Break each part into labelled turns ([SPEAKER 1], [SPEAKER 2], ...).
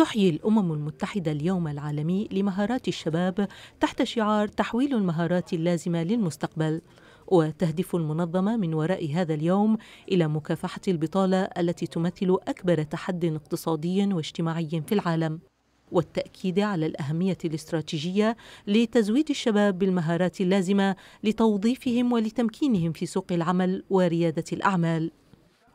[SPEAKER 1] تحيي الأمم المتحدة اليوم العالمي لمهارات الشباب تحت شعار تحويل المهارات اللازمة للمستقبل وتهدف المنظمة من وراء هذا اليوم إلى مكافحة البطالة التي تمثل أكبر تحد اقتصادي واجتماعي في العالم والتأكيد على الأهمية الاستراتيجية لتزويد الشباب بالمهارات اللازمة لتوظيفهم ولتمكينهم في سوق العمل وريادة الأعمال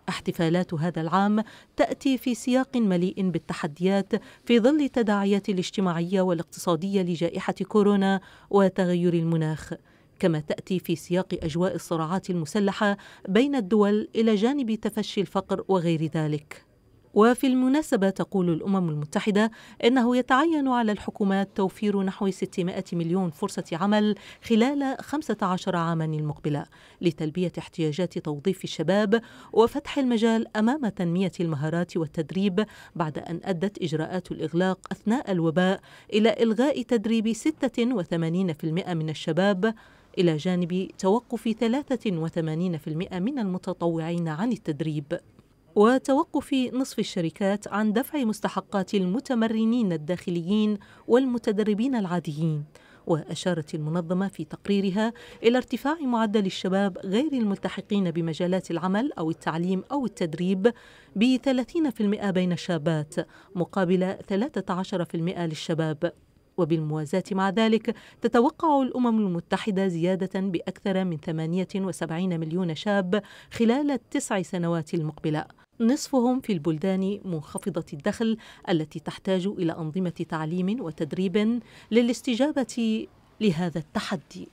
[SPEAKER 1] احتفالات هذا العام تأتي في سياق مليء بالتحديات في ظل التداعيات الاجتماعية والاقتصادية لجائحة كورونا وتغير المناخ كما تأتي في سياق أجواء الصراعات المسلحة بين الدول إلى جانب تفشي الفقر وغير ذلك وفي المناسبة تقول الأمم المتحدة إنه يتعين على الحكومات توفير نحو 600 مليون فرصة عمل خلال 15 عاما المقبلة لتلبية احتياجات توظيف الشباب وفتح المجال أمام تنمية المهارات والتدريب بعد أن أدت إجراءات الإغلاق أثناء الوباء إلى إلغاء تدريب 86% من الشباب إلى جانب توقف 83% من المتطوعين عن التدريب وتوقف نصف الشركات عن دفع مستحقات المتمرنين الداخليين والمتدربين العاديين وأشارت المنظمة في تقريرها إلى ارتفاع معدل الشباب غير الملتحقين بمجالات العمل أو التعليم أو التدريب ب 30% بين الشابات مقابل 13% للشباب وبالموازاة مع ذلك تتوقع الأمم المتحدة زيادة بأكثر من 78 مليون شاب خلال التسع سنوات المقبلة نصفهم في البلدان منخفضة الدخل التي تحتاج إلى أنظمة تعليم وتدريب للاستجابة لهذا التحدي